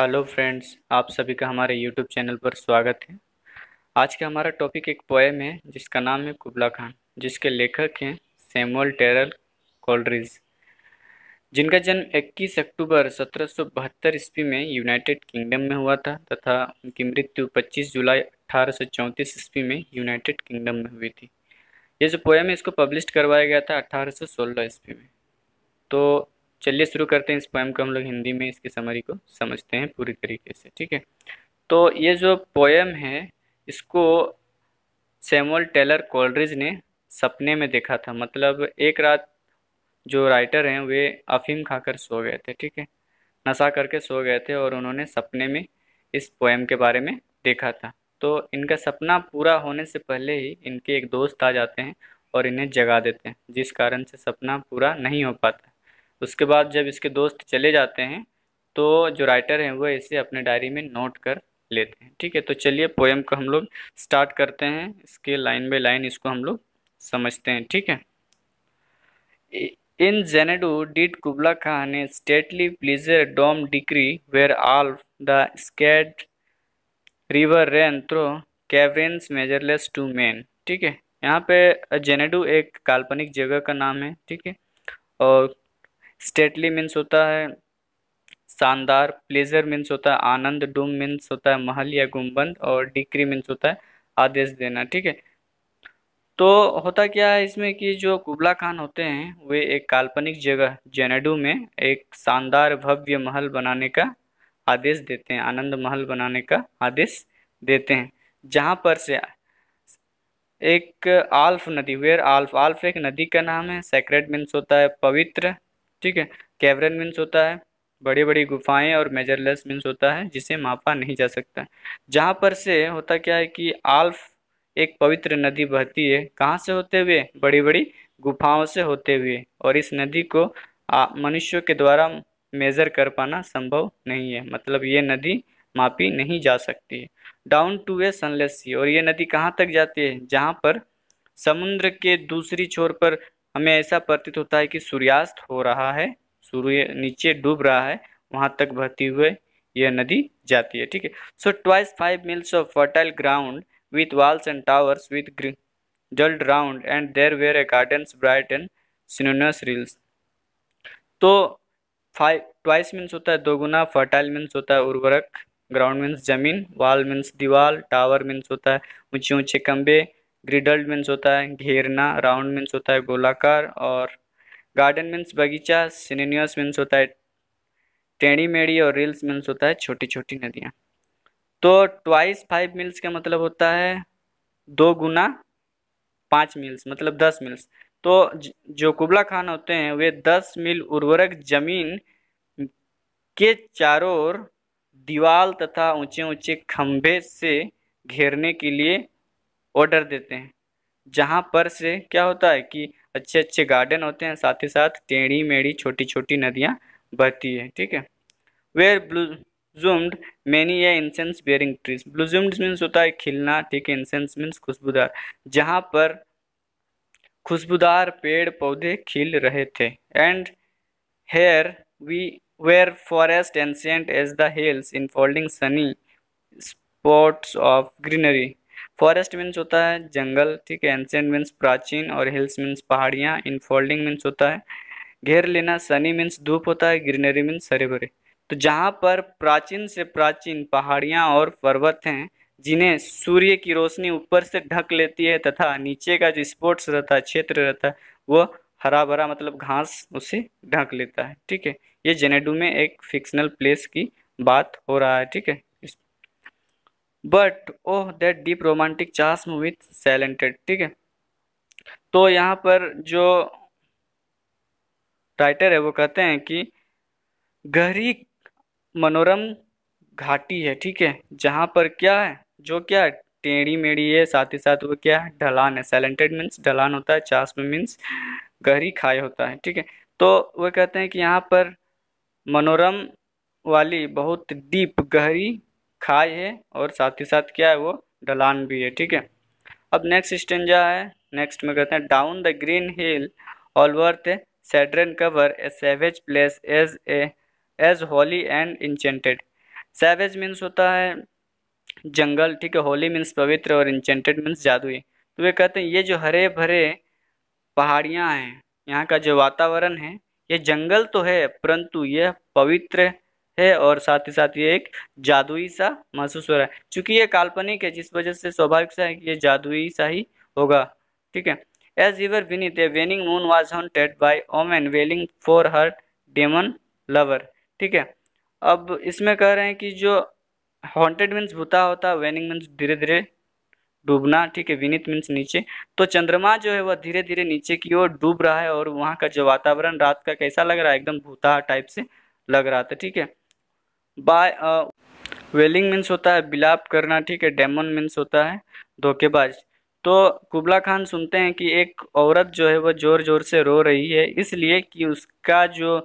hello friends आप सभी का हमारे यूट्यूब चैनल पर स्वागत है आज का हमारा टॉपिक एक पोएम है जिसका नाम है कुबला खान जिसके लेखक हैं सैमुअल टेरल कोलरिज जिनका जन्म 21 अक्टूबर सत्रह ईस्वी में यूनाइटेड किंगडम में हुआ था तथा उनकी मृत्यु 25 जुलाई अठारह ईस्वी में यूनाइटेड किंगडम में हुई थी ये जो पोएम है इसको पब्लिश करवाया गया था अठारह ईस्वी में तो चलिए शुरू करते हैं इस पोएम को हम लोग हिंदी में इसकी समरी को समझते हैं पूरी तरीके से ठीक है तो ये जो पोएम है इसको सैमुअल टेलर कॉलरिज ने सपने में देखा था मतलब एक रात जो राइटर हैं वे अफीम खाकर सो गए थे ठीक है नशा करके सो गए थे और उन्होंने सपने में इस पोएम के बारे में देखा था तो इनका सपना पूरा होने से पहले ही इनके एक दोस्त आ जाते हैं और इन्हें जगा देते हैं जिस कारण से सपना पूरा नहीं हो पाता उसके बाद जब इसके दोस्त चले जाते हैं तो जो राइटर हैं वो इसे अपने डायरी में नोट कर लेते हैं ठीक है तो चलिए पोएम को हम लोग स्टार्ट करते हैं इसके लाइन बाई लाइन इसको हम लोग समझते हैं ठीक है in Xanadu did Kubla Khan a stately pleasure dome decree where Alph the sacred river ran through caverns measureless to man ठीक है यहाँ पे जेनेडू एक काल्पनिक जगह का नाम है ठीक है और स्टेटली मीन्स होता है शानदार प्लेजर मीन्स होता है आनंद डूम मीन्स होता है महल या गुमबंद और डिक्री मीन्स होता है आदेश देना ठीक है तो होता क्या है इसमें कि जो कुबला खान होते हैं वे एक काल्पनिक जगह जेनेडू में एक शानदार भव्य महल बनाने का आदेश देते हैं आनंद महल बनाने का आदेश देते हैं जहाँ पर से एक आल्फ नदी वेयर आल्फ आल्फ एक नदी का नाम है सेक्रेट मीन्स होता है पवित्र ठीक है कैवरन मीन्स होता है बड़ी बड़ी गुफाएं और मेजरलेस मीन्स होता है जिसे मापा नहीं जा सकता जहाँ पर से होता क्या है कि आल्फ एक पवित्र नदी बहती है कहाँ से होते हुए बड़ी बड़ी गुफाओं से होते हुए और इस नदी को मनुष्यों के द्वारा मेजर कर पाना संभव नहीं है मतलब ये नदी मापी नहीं जा सकती है down to a sunless sea और ये नदी कहाँ तक जाती है जहाँ पर समुद्र के दूसरी छोर पर हमें ऐसा प्रतीत होता है कि सूर्यास्त हो रहा है सूर्य नीचे डूब रहा है वहाँ तक बहती हुए यह नदी जाती है ठीक है so twice five miles of fertile ground with walls and towers with girdled round and there were a gardens bright and sinuous rills तो फाइव ट्वाइस मीन्स होता है दोगुना फर्टाइल मीन्स होता है उर्वरक ग्राउंड मीन्स जमीन वॉल मीन्स दीवार tower means होता है ऊंचे ऊंचे कम्बे ग्रिडल्ड मीन्स होता है घेरना राउंड मीन्स होता है गोलाकार और गार्डन मीन्स बगीचा सिनेनियस मीन्स होता है टेढ़ी मेढ़ी और रील्स मीन्स होता है छोटी छोटी नदियाँ तो ट्वाइस फाइव मील्स का मतलब होता है दो गुना पाँच मील्स मतलब दस मील्स तो जो कुबला खान होते हैं वे दस मील उर्वरक जमीन के चारों ओर दीवाल तथा ऊंचे ऊंचे खंभे से घेरने के लिए ऑर्डर देते हैं जहाँ पर से क्या होता है कि अच्छे अच्छे गार्डन होते हैं साथ ही साथ टेढ़ी मेढ़ी छोटी छोटी नदियाँ बहती है ठीक है वेयर ब्लूजूम्ड मैनी या incense bearing trees blossomed means होता है खिलना ठीक है इंसेंस मीन्स खुशबूदार जहाँ पर खुशबूदार पेड़ पौधे खिल रहे थे and here we were forest ancient as the hills enfolding sunny spots of greenery forest means होता है जंगल ठीक है एंसेंट मीन्स प्राचीन और हिल्स मीन्स पहाड़ियाँ इनफोल्डिंग मीन्स होता है घेर लेना सनी मीन्स धूप होता है ग्रीनरी मीन्स हरे भरे तो जहाँ पर प्राचीन से प्राचीन पहाड़ियाँ और पर्वत हैं जिन्हें सूर्य की रोशनी ऊपर से ढक लेती है तथा नीचे का जो स्पोर्ट्स रहता है क्षेत्र रहता है वह हरा भरा मतलब घास उसे ढक लेता है ठीक है ये जेनेडू में एक फिक्शनल प्लेस की बात हो रहा है ठीक है but oh that deep romantic chasm with slanted ठीक है तो यहाँ पर जो राइटर है वो कहते हैं कि गहरी मनोरम घाटी है ठीक है जहाँ पर क्या है जो क्या है टेढ़ी मेढ़ी है साथ ही साथ वो क्या है ढलान है सैलेंटेड मीन्स ढलान होता है चास्म मीन्स गहरी खाई होता है ठीक है तो वो कहते हैं कि यहाँ पर मनोरम वाली बहुत डीप गहरी खाई है और साथ ही साथ क्या है वो ढलान भी है ठीक है अब नेक्स्ट स्टेंजा है नेक्स्ट में कहते हैं down the green hill all worth cedarn cover a savage place as a as holy and enchanted savage means होता है जंगल ठीक है होली मीन्स पवित्र और इंचेंटेड मीन्स जादुई तो वे कहते हैं ये जो हरे भरे पहाड़ियाँ हैं यहाँ का जो वातावरण है ये जंगल तो है परंतु यह पवित्र है और साथ ही साथ ये एक जादुई सा महसूस हो रहा है चूंकि ये काल्पनिक है जिस वजह से स्वाभाविक सा है कि ये जादुई सा ही होगा ठीक है as ever beneath the waning moon was haunted by woman wailing for her demon lover ठीक है अब इसमें कह रहे हैं कि जो हॉन्टेड मीन्स भूता होता वेनिंग मीन्स धीरे धीरे डूबना ठीक है विनित मीन्स नीचे तो चंद्रमा जो है वह धीरे धीरे नीचे की ओर डूब रहा है और वहाँ का जो वातावरण रात का कैसा लग रहा है एकदम भूता टाइप से लग रहा था ठीक है बाय वेलिंग मीन्स होता है बिलाप करना ठीक है डेमन मीन्स होता है धोखेबाज तो कुबला खान सुनते हैं कि एक औरत जो है वह ज़ोर ज़ोर से रो रही है इसलिए कि उसका जो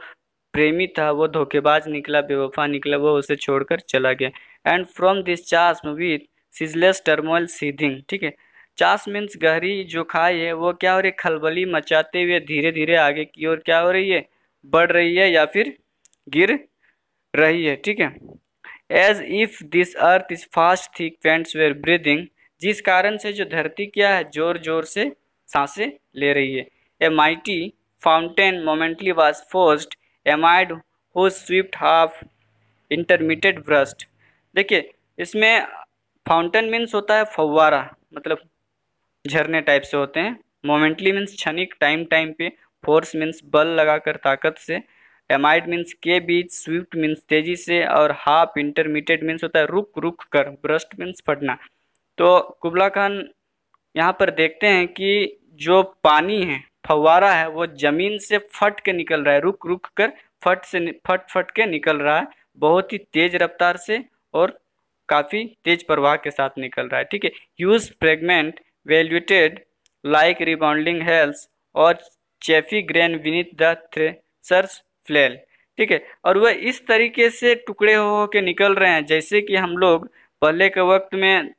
प्रेमी था वो धोखेबाज निकला बेवफा निकला वो उसे छोड़कर चला गया and from this chasm movie ceaseless turmoil seething ठीक है चास मीन्स गहरी जो खाई है वो क्या हो रही है खलबली मचाते हुए धीरे धीरे आगे की ओर क्या हो रही है बढ़ रही है या फिर गिर रही है ठीक है as if this earth is fast thick pants were breathing जिस कारण से जो धरती क्या है जोर जोर से सांसें ले रही है a mighty fountain momently was forced amid who swift half intermediate burst देखिए इसमें फाउंटेन मीन्स होता है फव्वारा मतलब झरने टाइप से होते हैं मोमेंटली मीन्स क्षणिक टाइम टाइम पे फोर्स मीन्स बल लगाकर ताकत से एमाइड मीन्स के बीच स्विफ्ट मीन्स तेजी से और हाफ इंटरमीडिएट मीन्स होता है रुक रुक कर ब्रस्ट मीन्स फटना तो कुबला खान यहाँ पर देखते हैं कि जो पानी है फवारा है वो जमीन से फट के निकल रहा है रुक रुक कर फट से फट फट के निकल रहा है बहुत ही तेज रफ्तार से और काफ़ी तेज प्रवाह के साथ निकल रहा है ठीक है huge fragment vaulted like rebounding hails और chaffy grain beneath the threshers flail ठीक है और वह इस तरीके से टुकड़े हो के निकल रहे हैं जैसे कि हम लोग पहले के वक्त में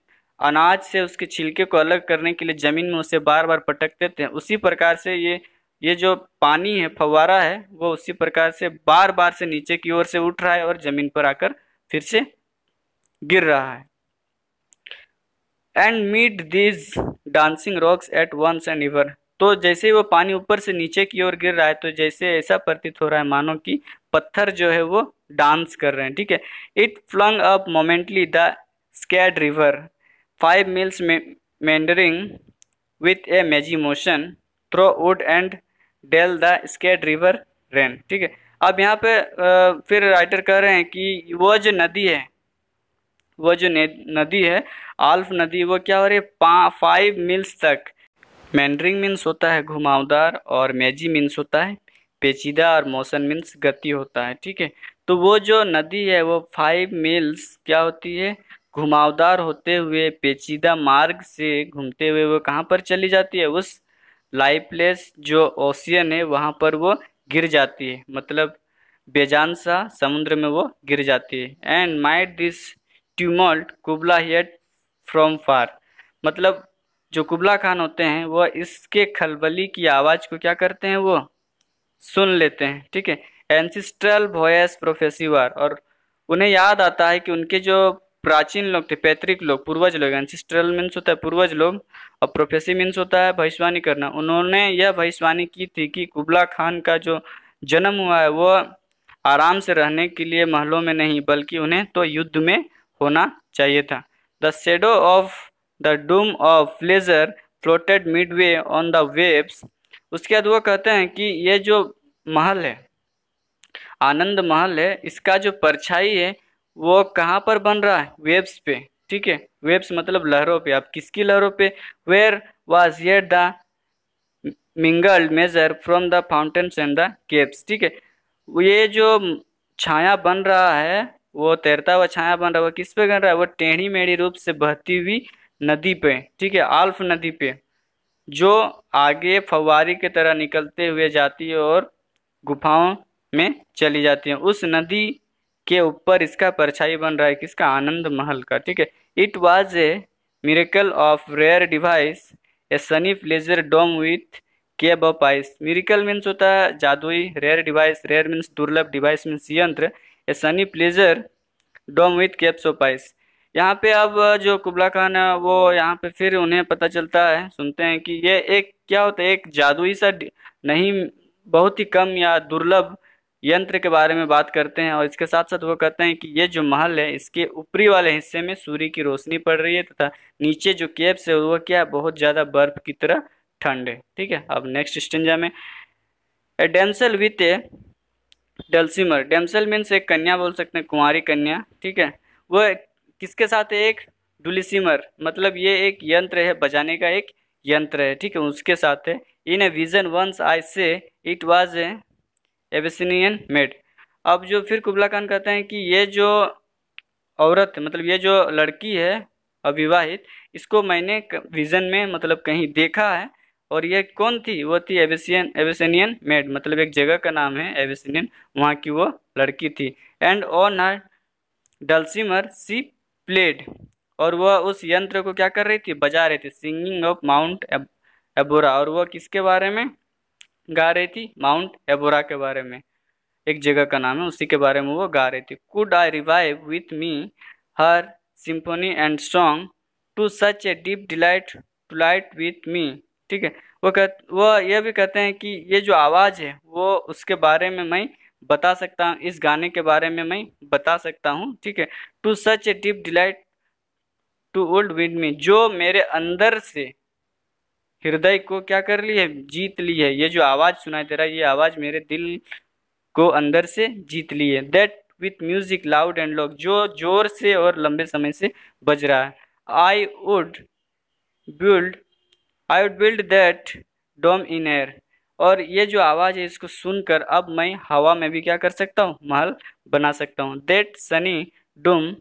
अनाज से उसके छिलके को अलग करने के लिए ज़मीन में उसे बार बार पटकते थे उसी प्रकार से ये ये जो पानी है फवारा है वो उसी प्रकार से बार बार से नीचे की ओर से उठ रहा है और ज़मीन पर आकर फिर से गिर रहा है and mid these dancing rocks at once and ever तो जैसे ही वो पानी ऊपर से नीचे की ओर गिर रहा है तो जैसे ऐसा प्रतीत हो रहा है मानो कि पत्थर जो है वो डांस कर रहे हैं ठीक है it flung up momently the sacred river five miles meandering with a mazy motion through wood and dale the sacred river ran ठीक है अब यहाँ पे फिर राइटर कह रहे हैं कि वो जो नदी है वह जो नदी है आल्फ नदी वो क्या हो रही है फाइव मील्स तक मैंड्रिंग मीन्स होता है घुमावदार और मैजी मीन्स होता है पेचीदा और मोशन मीन्स गति होता है ठीक है तो वो जो नदी है वो फाइव मील्स क्या होती है घुमावदार होते हुए पेचीदा मार्ग से घूमते हुए वो कहाँ पर चली जाती है उस लाइफ प्लेस जो ओशियन है वहाँ पर वो गिर जाती है मतलब बेजान सा समुद्र में वो गिर जाती है and mid this tumult Kubla heard from far मतलब जो कुबला खान होते हैं वह इसके खलबली की आवाज़ को क्या करते हैं वो सुन लेते हैं ठीक है एंसिस्ट्रल वॉयस प्रोफेसिवर और उन्हें याद आता है कि उनके जो प्राचीन लोग थे पैतृक लोग पूर्वज लोग एंसिस्ट्रल मीन्स होता है पूर्वज लोग और प्रोफेसी मीन्स होता है भविष्यवाणी करना उन्होंने यह भविष्यवाणी की थी कि कुबला खान का जो जन्म हुआ है वह आराम से रहने के लिए महलों में नहीं बल्कि उन्हें तो युद्ध में होना चाहिए था the shadow of the dome of pleasure floated midway on the waves उसके बाद वो कहते हैं कि ये जो महल है आनंद महल है इसका जो परछाई है वो कहाँ पर बन रहा है वेव्स पे ठीक है वेव्स मतलब लहरों पे आप किसकी लहरों पे वेयर वाज ये the mingled measure from the fountains and the caves ठीक है ये जो छाया बन रहा है वो तैरता हुआ छाया बन रहा है वो किस पे बन रहा है वो टेढ़ी मेढ़ी रूप से बहती हुई नदी पे ठीक है आल्फ नदी पे जो आगे फवारी की तरह निकलते हुए जाती है और गुफाओं में चली जाती है उस नदी के ऊपर इसका परछाई बन रहा है किसका आनंद महल का ठीक है it was a miracle of rare device a sunny pleasure dome with cave of ice miracle means होता है जादुई रेयर डिवाइस रेयर मीन्स दुर्लभ डिवाइस मीन्स यंत्र a sunny pleasure dome with caves of ice यहाँ पे अब जो कुबला खान है वो यहाँ पे फिर उन्हें पता चलता है सुनते हैं कि ये एक क्या होता है एक जादुई सा नहीं बहुत ही कम या दुर्लभ यंत्र के बारे में बात करते हैं और इसके साथ साथ वो कहते हैं कि ये जो महल है इसके ऊपरी वाले हिस्से में सूर्य की रोशनी पड़ रही है तथा नीचे जो केब है वो क्या है बहुत ज़्यादा बर्फ की तरह ठंड है ठीक है अब नेक्स्ट स्टेंजा में ए विथ ए डेल्सिमर डेमसल मीन्स एक कन्या बोल सकते हैं कुंवारी कन्या ठीक है वो किसके साथ एक डुलिसिमर मतलब ये एक यंत्र है बजाने का एक यंत्र है ठीक है उसके साथ है इन ए विजन वंस आई से इट वाज ए मेड अब जो फिर कुबला खान कहते हैं कि ये जो औरत मतलब ये जो लड़की है अविवाहित इसको मैंने विजन में मतलब कहीं देखा है और ये कौन थी वो थी एवेसियन एवेसिनियन मेड मतलब एक जगह का नाम है एवेसनियन वहाँ की वो लड़की थी and on her dulcimer she played और वह उस यंत्र को क्या कर रही थी बजा रही थी सिंगिंग ऑफ माउंट एबोरा और वह किसके बारे में गा रही थी माउंट एबोरा के बारे में एक जगह का नाम है उसी के बारे में वो गा रही थी could I revive with me her symphony and song to such a deep delight to light with me ठीक है वो कह वह यह भी कहते हैं कि ये जो आवाज़ है वो उसके बारे में मैं बता सकता हूँ इस गाने के बारे में मैं बता सकता हूँ ठीक है to such a deep delight to old with me जो मेरे अंदर से हृदय को क्या कर ली है जीत ली है ये जो आवाज़ सुनाई दे रहा है ये आवाज़ मेरे दिल को अंदर से जीत ली है that with music loud and lock जो जोर से और लंबे समय से बज रहा है I would build I would build that dome in air और ये जो आवाज़ है इसको सुनकर अब मैं हवा में भी क्या कर सकता हूँ महल बना सकता हूँ that sunny dome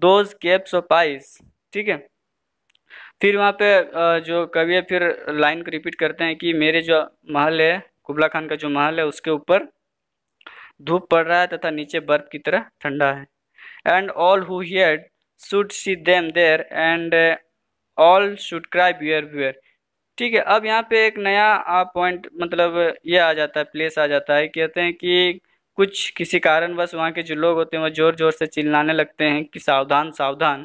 those caves of ice ठीक है फिर वहाँ पे जो कवि फिर लाइन को रिपीट करते हैं कि मेरे जो महल है कुबला खान का जो महल है उसके ऊपर धूप पड़ रहा है तथा नीचे बर्फ की तरह ठंडा है and all who should see them there and all should cry beware beware ठीक है अब यहाँ पे एक नया पॉइंट मतलब ये आ जाता है प्लेस आ जाता है कहते हैं कि कुछ किसी कारणवश वहाँ के जो लोग होते हैं वो ज़ोर ज़ोर से चिल्लाने लगते हैं कि सावधान सावधान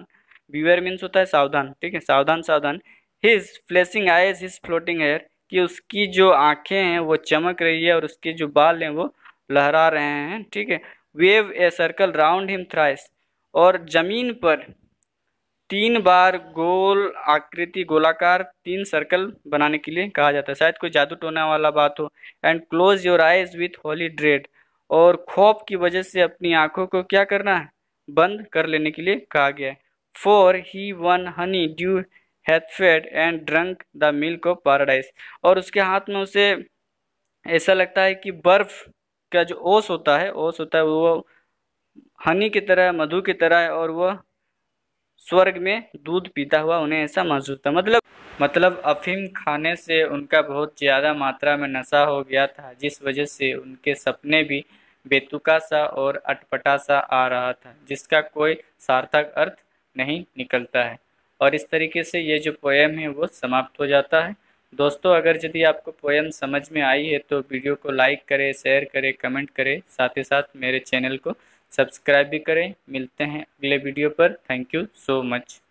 बीवेयर मीन्स होता है सावधान ठीक है सावधान सावधान his flashing eyes his floating hair कि उसकी जो आंखें हैं वो चमक रही है और उसके जो बाल हैं वो लहरा रहे हैं ठीक है weave a circle round him thrice और ज़मीन पर तीन बार गोल आकृति गोलाकार तीन सर्कल बनाने के लिए कहा जाता है शायद कोई जादू टोना वाला बात हो and close your eyes with holy dread और खौफ की वजह से अपनी आंखों को क्या करना है बंद कर लेने के लिए कहा गया है for he on honey dew hath fed and drunk the milk of paradise और उसके हाथ में उसे ऐसा लगता है कि बर्फ का जो ओस होता है ओस होता है वो हनी की तरह मधु की तरह है और वह स्वर्ग में दूध पीता हुआ उन्हें ऐसा महसूस था मतलब मतलब अफीम खाने से उनका बहुत ज़्यादा मात्रा में नशा हो गया था जिस वजह से उनके सपने भी बेतुका सा और अटपटा सा आ रहा था जिसका कोई सार्थक अर्थ नहीं निकलता है और इस तरीके से ये जो पोएम है वो समाप्त हो जाता है दोस्तों अगर यदि आपको पोएम समझ में आई है तो वीडियो को लाइक करें शेयर करें कमेंट करें साथ ही साथ मेरे चैनल को सब्सक्राइब भी करें मिलते हैं अगले वीडियो पर थैंक यू सो मच